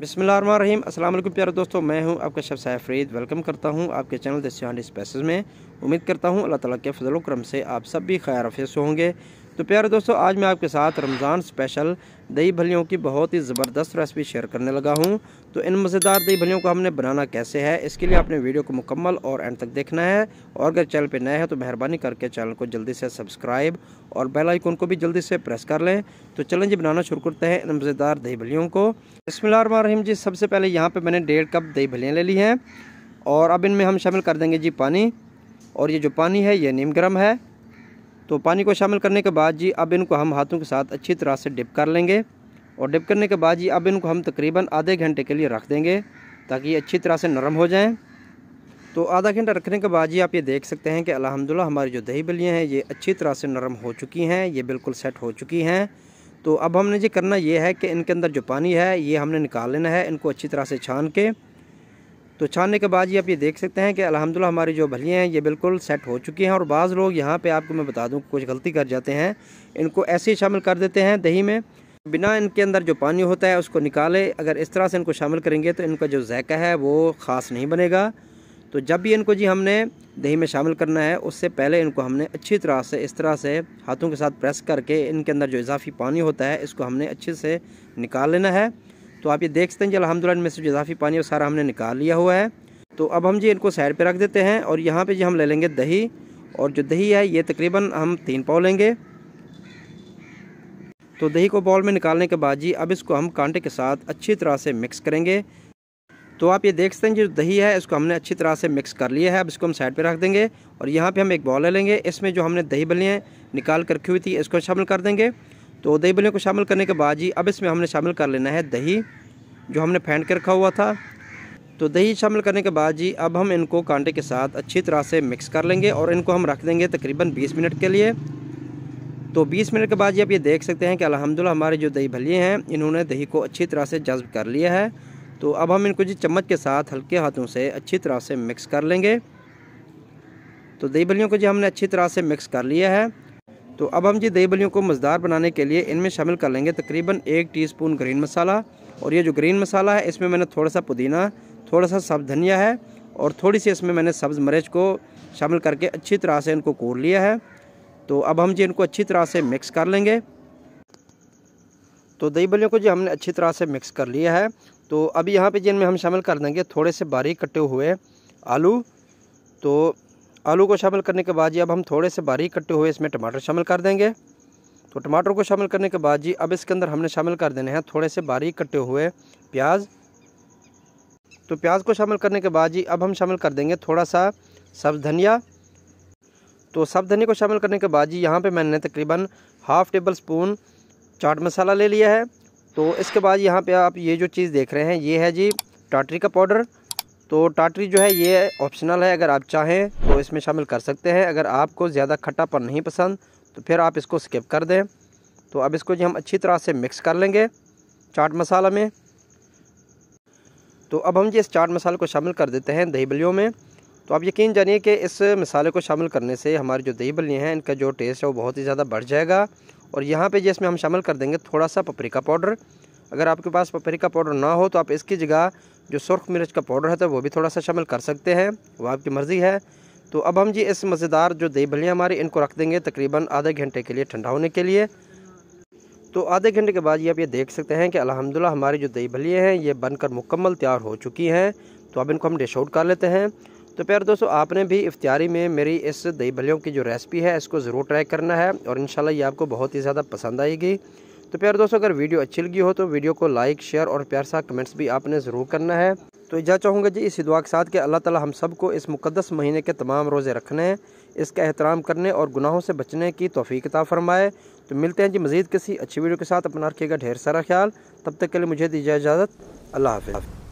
बिसमीम असल प्यारे दोस्तों मैं हूं आपका शब सैफरीद वेलकम करता हूं आपके चैनल दस्यान स्पेसेस में उम्मीद करता हूं अल्लाह ताला के फजल करम से आप सब भी खैर ऑफिस होंगे तो प्यारे दोस्तों आज मैं आपके साथ रमज़ान स्पेशल दही भलियों की बहुत ही ज़बरदस्त रेसिपी शेयर करने लगा हूं तो इन मज़ेदार दही भलियों को हमने बनाना कैसे है इसके लिए आपने वीडियो को मुकम्मल और एंड तक देखना है और अगर चैनल पर नए हैं तो मेहरबानी करके चैनल को जल्दी से सब्सक्राइब और बेल आइकन को भी जल्दी से प्रेस कर लें तो चलें जी बनाना शुरू करते हैं इन मज़ेदार दही भलियों को बसमिल जी सबसे पहले यहाँ पर मैंने डेढ़ कप दही भलियाँ ले ली हैं और अब इनमें हम शामिल कर देंगे जी पानी और ये जो पानी है ये नीम गर्म है तो पानी को शामिल करने के बाद जी अब इनको हम हाथों के साथ अच्छी तरह से डिप कर लेंगे और डिप करने के बाद जी अब इनको हम तकरीबन आधे घंटे के लिए रख देंगे ताकि ये अच्छी तरह से नरम हो जाएँ तो आधा घंटा रखने के बाद जी आप ये देख सकते हैं कि अलहमदिल्ला हमारी जो दही बलियाँ हैं ये अच्छी तरह से नरम हो चुकी हैं ये बिल्कुल सेट हो चुकी हैं तो अब हमने जी करना ये है कि इनके अंदर जो पानी है ये हमने निकाल लेना है इनको अच्छी तरह से छान के तो छानने के बाद ये आप ये देख सकते हैं कि अलहमदिल्ला हमारी जो भलियाँ हैं ये बिल्कुल सेट हो चुकी हैं और बाज़ लोग यहाँ पे आपको मैं बता दूँ कुछ गलती कर जाते हैं इनको ऐसे ही शामिल कर देते हैं दही में बिना इनके अंदर जो पानी होता है उसको निकाले अगर इस तरह से इनको शामिल करेंगे तो इनका जो जायका है वो ख़ास नहीं बनेगा तो जब भी इनको जी हमने दही में शामिल करना है उससे पहले इनको हमने अच्छी तरह से इस तरह से हाथों के साथ प्रेस करके इनके अंदर जो इजाफी पानी होता है इसको हमने अच्छे से निकाल लेना है तो आप ये देख सकते हैं जी अलहमदिल्ला इनमें से इजाफी पानी और सारा हमने निकाल लिया हुआ है तो अब हम जी इनको साइड पर रख देते हैं और यहाँ पर जी हम ले लेंगे दही और जो दही है ये तकरीबन हम तीन पाव लेंगे तो दही को बॉल में निकालने के बाद जी अब इसको हम कांटे के साथ अच्छी तरह से मिक्स करेंगे तो आप ये देख सकते हैं जो दही है इसको हमने अच्छी तरह से मिक्स कर लिया है अब इसको हम साइड पे रख देंगे और यहाँ पे हम एक बॉल ले लेंगे इसमें जो हमने दही बलियाँ निकाल कर रखी हुई थी इसको शामिल कर देंगे तो दही बलियों को शामिल करने के बाद जी अब इसमें हमने शामिल कर लेना है दही जो हमने फेंट के रखा हुआ था तो दही शामिल करने के बाद जी अब हम इनको कांटे के साथ अच्छी तरह से मिक्स कर लेंगे और इनको हम रख देंगे तकरीबन 20 मिनट के लिए तो 20 मिनट के बाद जी आप ये देख सकते हैं कि अलहमदिल्ला हमारे जो दही भलिए हैं इन्होंने दही को अच्छी तरह से जज्ब कर लिया है तो अब हम इनको जी चम्मच के साथ हल्के हाथों से अच्छी तरह से मिक्स कर लेंगे तो दही भलियों को जी हमने अच्छी तरह से मिक्स कर लिया है तो अब हम जी दही बलियों को मज़ेदार बनाने के लिए इनमें शामिल कर लेंगे तकरीबन एक टीस्पून ग्रीन मसाला और ये जो ग्रीन मसाला है इसमें मैंने थोड़ा सा पुदीना थोड़ा सा सब्ज़ धनिया है और थोड़ी सी इसमें मैंने सब्ज़ मरच को शामिल करके अच्छी तरह से इनको कोर लिया है तो अब हम जी इनको अच्छी तरह से मिक्स कर लेंगे तो दही बलियों को जी हमने अच्छी तरह से मिक्स कर लिया है तो अभी यहाँ पे जिनमें हम शामिल कर देंगे थोड़े से बारीक कटे हुए आलू तो आलू को शामिल करने के बाद जी अब हम थोड़े से बारीक कटे हुए इसमें टमाटर शामिल कर देंगे तो टमाटर को शामिल करने के बाद जी अब इसके अंदर हमने शामिल कर देने हैं थोड़े से बारीक कटे हुए प्याज तो प्याज को शामिल करने के बाद जी अब हम शामिल कर देंगे थोड़ा सा सब्ज धनिया तो सब्ज धनिया को शामिल करने के बाद जी यहाँ पे मैंने तकरीबन half tablespoon chaat masala ले लिया है तो इसके बाद यहाँ पे आप ये जो चीज़ देख रहे हैं ये है जी टाटरी का पाउडर तो टाटरी जो है ये ऑप्शनल है अगर आप चाहें तो इसमें शामिल कर सकते हैं अगर आपको ज़्यादा खट्टापन नहीं पसंद तो फिर आप इसको स्किप कर दें तो अब इसको जी हम अच्छी तरह से मिक्स कर लेंगे चाट मसाला में तो अब हम जी इस चाट मसाले को शामिल कर देते हैं दही बलियों में तो आप यकीन जानिए कि इस मसाले को शामिल करने से हमारी जो दही बलियाँ हैं इनका जो टेस्ट है वो बहुत ही ज़्यादा बढ़ जाएगा और यहाँ पर जिसमें हम शामिल कर देंगे थोड़ा सा पपरिका पाउडर अगर आपके पास पपरिका पाउडर ना हो तो आप इसकी जगह जो सुरख मिर्च का पाउडर है तो वो भी थोड़ा सा शामिल कर सकते हैं वो आपकी मर्ज़ी है तो अब हम जी इस मज़ेदार जो दही भलियाँ हमारी इनको रख देंगे तकरीबन आधे घंटे के लिए ठंडा होने के लिए तो आधे घंटे के बाद ये आप ये देख सकते हैं कि अलहमदिल्ला हमारी जो दही भलियाँ हैं ये बनकर मुकम्मल तैयार हो चुकी हैं तो अब इनको हम डिश आउट कर लेते हैं तो प्यार दोस्तों आपने भी इफ्तारी में मेरी इस दही भलियों की जो रेसिपी है इसको ज़रूर ट्राई करना है और इन ये आपको बहुत ही ज़्यादा पसंद आएगी तो प्यार दोस्तों अगर वीडियो अच्छी लगी हो तो वीडियो को लाइक शेयर और प्यार सा कमेंट्स भी आपने ज़रूर करना है तो यह चाहूँगा जी इस दुआ के साथ कि अल्लाह ताला हम सबको इस मुकदस महीने के तमाम रोज़े रखने इसका एहतराम करने और गुनाहों से बचने की तोफ़ीकता फ़रमाए तो मिलते हैं जी मज़ीद किसी अच्छी वीडियो के साथ अपना रखिएगा ढेर सारा ख्याल तब तक के लिए मुझे दीजिए इजाज़त अल्लाह हाफ़